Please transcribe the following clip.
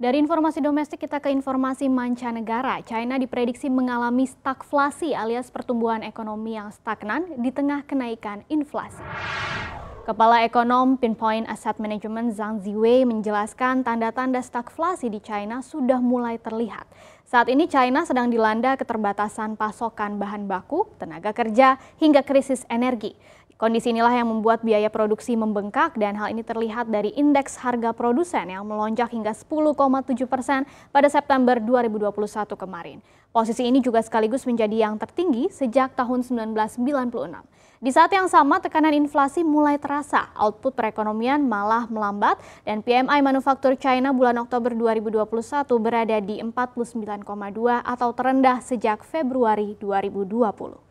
Dari informasi domestik kita ke informasi mancanegara. China diprediksi mengalami stagflasi alias pertumbuhan ekonomi yang stagnan di tengah kenaikan inflasi. Kepala Ekonom Pinpoint Asset Management Zhang Ziwei menjelaskan tanda-tanda stagflasi di China sudah mulai terlihat. Saat ini China sedang dilanda keterbatasan pasokan bahan baku, tenaga kerja, hingga krisis energi. Kondisi inilah yang membuat biaya produksi membengkak dan hal ini terlihat dari indeks harga produsen yang melonjak hingga 10,7 persen pada September 2021 kemarin. Posisi ini juga sekaligus menjadi yang tertinggi sejak tahun 1996. Di saat yang sama, tekanan inflasi mulai terasa, output perekonomian malah melambat dan PMI manufaktur China bulan Oktober 2021 berada di 49,2 atau terendah sejak Februari 2020.